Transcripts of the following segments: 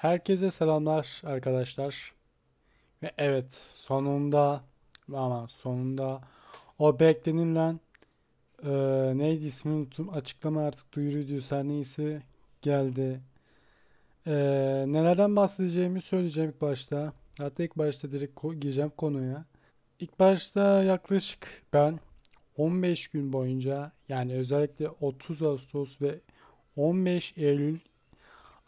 Herkese selamlar arkadaşlar. Ve evet sonunda ama sonunda o beklenilen e, neydi ismi unuttum açıklama artık duyuruydu her neyse geldi. E, nelerden bahsedeceğimi söyleyeceğim ilk başta. Hatta ilk başta direkt ko- gireceğim konuya. İlk başta yaklaşık ben 15 gün boyunca yani özellikle 30 Ağustos ve 15 Eylül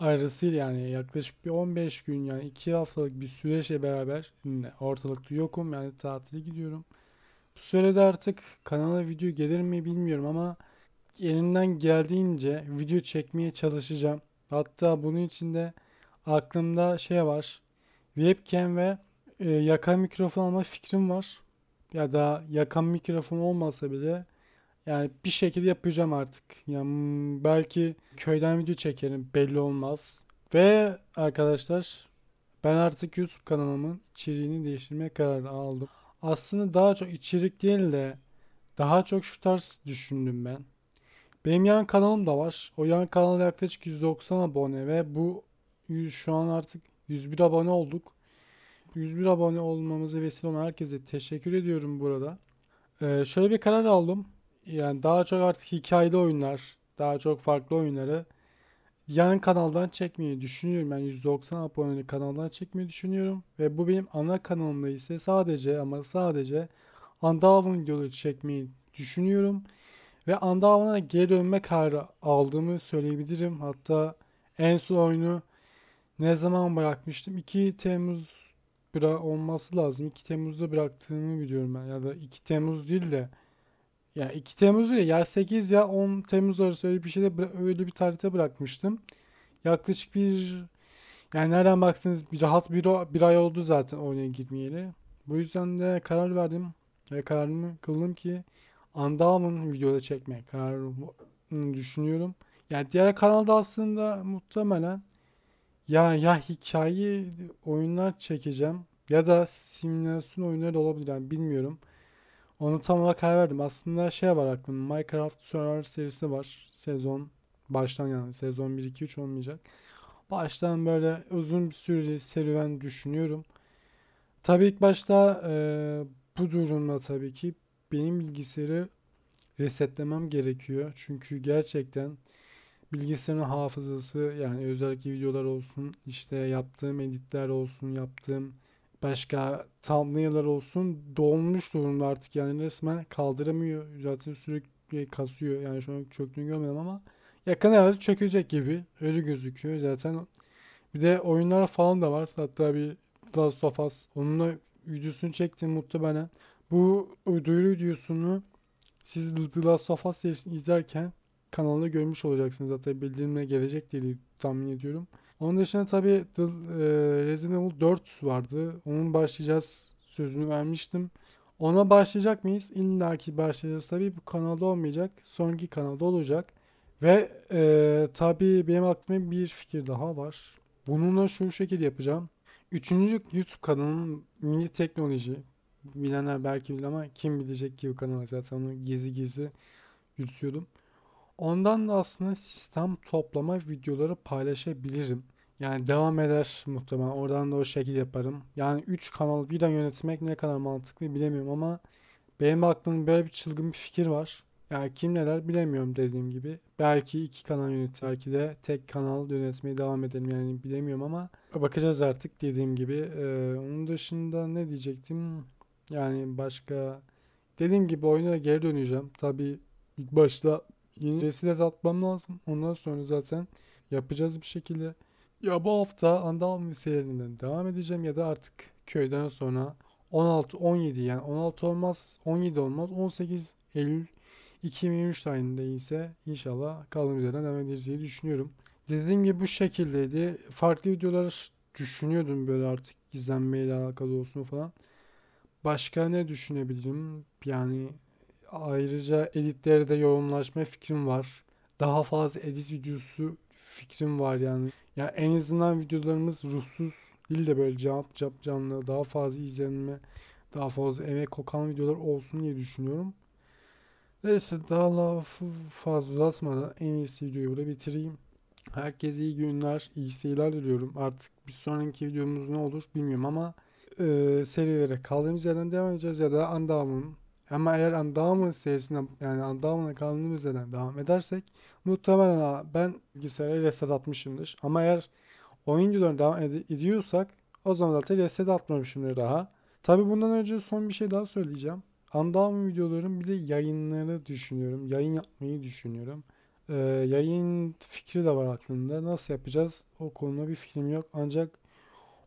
ayrısıyla yani yaklaşık bir 15 gün yani 2 haftalık bir süreçle beraber ortalıkta yokum yani tatile gidiyorum. Bu sürede artık kanala video gelir mi bilmiyorum ama elimden geldiğince video çekmeye çalışacağım. Hatta bunun için de aklımda şey var. Webcam ve e, yakan mikrofon alma fikrim var. Ya da yakan mikrofon olmasa bile yani bir şekilde yapacağım artık. Yani hmm, belki köyden video çekerim belli olmaz. Ve arkadaşlar ben artık YouTube kanalımın içeriğini değiştirmeye karar aldım. Aslında daha çok içerik değil de daha çok şu tarz düşündüm ben. Benim yan kanalım da var. O yan kanal yaklaşık 190 abone ve bu şu an artık 101 abone olduk. 101 abone olmamızı vesile olan herkese teşekkür ediyorum burada. Ee, şöyle bir karar aldım yani daha çok artık hikayeli oyunlar, daha çok farklı oyunları yan kanaldan çekmeyi düşünüyorum. Yani 190 aboneli kanaldan çekmeyi düşünüyorum. Ve bu benim ana kanalımda ise sadece ama sadece Undaven videoları çekmeyi düşünüyorum. Ve Undaven'a geri dönme kararı aldığımı söyleyebilirim. Hatta en son oyunu ne zaman bırakmıştım? 2 Temmuz bıra olması lazım. 2 Temmuz'da bıraktığımı biliyorum ben. Ya da 2 Temmuz değil de ya 2 Temmuz değil ya 8 ya 10 Temmuz arası öyle bir şeyde öyle bir tarihte bırakmıştım. Yaklaşık bir yani nereden baksanız bir rahat bir, bir ay oldu zaten oyuna girmeyeli. Bu yüzden de karar verdim ve kararımı kıldım ki Andalman videoda çekmeye kararını düşünüyorum. Yani diğer kanalda aslında muhtemelen ya ya hikaye oyunlar çekeceğim ya da simülasyon oyunları da olabilir yani bilmiyorum. Onu tam olarak karar verdim. Aslında şey var aklımda. Minecraft Survivor serisi var. Sezon baştan yani sezon 1 2 3 olmayacak. Baştan böyle uzun bir süre serüven düşünüyorum. Tabii ilk başta e, bu durumda tabii ki benim bilgisayarı resetlemem gerekiyor. Çünkü gerçekten bilgisayarın hafızası yani özellikle videolar olsun, işte yaptığım editler olsun, yaptığım başka thumbnail'lar olsun donmuş durumda artık yani resmen kaldıramıyor. Zaten sürekli kasıyor yani şu an çöktüğünü görmedim ama yakın herhalde çökecek gibi öyle gözüküyor zaten. Bir de oyunlar falan da var hatta bir Last of Us onunla videosunu çektim muhtemelen. Bu duyuru videosunu siz The Last of Us serisini izlerken kanalda görmüş olacaksınız. zaten bildirimle gelecek diye tahmin ediyorum. Onun dışında tabii The, e, Resident Evil 4 vardı. Onun başlayacağız sözünü vermiştim. Ona başlayacak mıyız? İlla ki başlayacağız. Tabii bu kanalda olmayacak. Sonraki kanalda olacak. Ve e, tabii benim aklımda bir fikir daha var. Bununla şu şekilde yapacağım. Üçüncü YouTube kanalım Mini Teknoloji. Bilenler belki bilir ama kim bilecek ki bu kanalı zaten onu gizli gizli yürütüyordum. Ondan da aslında sistem toplama videoları paylaşabilirim. Yani devam eder muhtemelen. Oradan da o şekilde yaparım. Yani 3 kanal birden yönetmek ne kadar mantıklı bilemiyorum ama benim aklımda böyle bir çılgın bir fikir var. Yani kim neler bilemiyorum dediğim gibi. Belki iki kanal yönetir, belki de tek kanal yönetmeye devam edelim yani bilemiyorum ama bakacağız artık dediğim gibi. Ee, onun dışında ne diyecektim? Yani başka dediğim gibi oyuna geri döneceğim. Tabii ilk başta yeni resim atmam lazım. Ondan sonra zaten yapacağız bir şekilde. Ya bu hafta Andaman serilerinden devam edeceğim ya da artık köyden sonra 16 17 yani 16 olmaz 17 olmaz 18 Eylül 2023 tarihinde ise inşallah kaldığımız yerden devam edeceğiz diye düşünüyorum. Dediğim gibi bu şekildeydi. Farklı videolar düşünüyordum böyle artık gizlenmeyle alakalı olsun falan. Başka ne düşünebilirim? Yani ayrıca editlere de yoğunlaşma fikrim var. Daha fazla edit videosu fikrim var yani. Ya en azından videolarımız ruhsuz değil de böyle cevap cevap canlı daha fazla izlenme daha fazla emek kokan videolar olsun diye düşünüyorum. Neyse daha lafı fazla uzatmadan en iyisi videoyu burada bitireyim. Herkese iyi günler, iyi seyirler diliyorum. Artık bir sonraki videomuz ne olur bilmiyorum ama e, serilere kaldığımız yerden devam edeceğiz ya da andamın ama eğer Andaman serisinden yani Andaman kanunu üzerinden devam edersek muhtemelen ben bilgisayara reset atmışımdır. Ama eğer oyun yıllarına devam ed- ediyorsak o zaman zaten reset atmamışımdır daha. Tabi bundan önce son bir şey daha söyleyeceğim. Andaman videoların bir de yayınları düşünüyorum. Yayın yapmayı düşünüyorum. Ee, yayın fikri de var aklımda. Nasıl yapacağız? O konuda bir fikrim yok. Ancak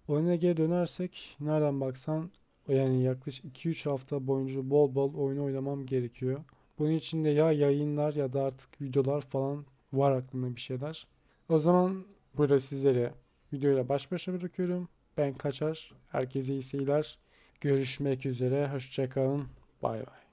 oyuna geri dönersek nereden baksan yani yaklaşık 2-3 hafta boyunca bol bol oyunu oynamam gerekiyor. Bunun için de ya yayınlar ya da artık videolar falan var aklımda bir şeyler. O zaman burada sizlere videoyla baş başa bırakıyorum. Ben kaçar. Herkese iyi seyirler. Görüşmek üzere. Hoşçakalın. Bay bay.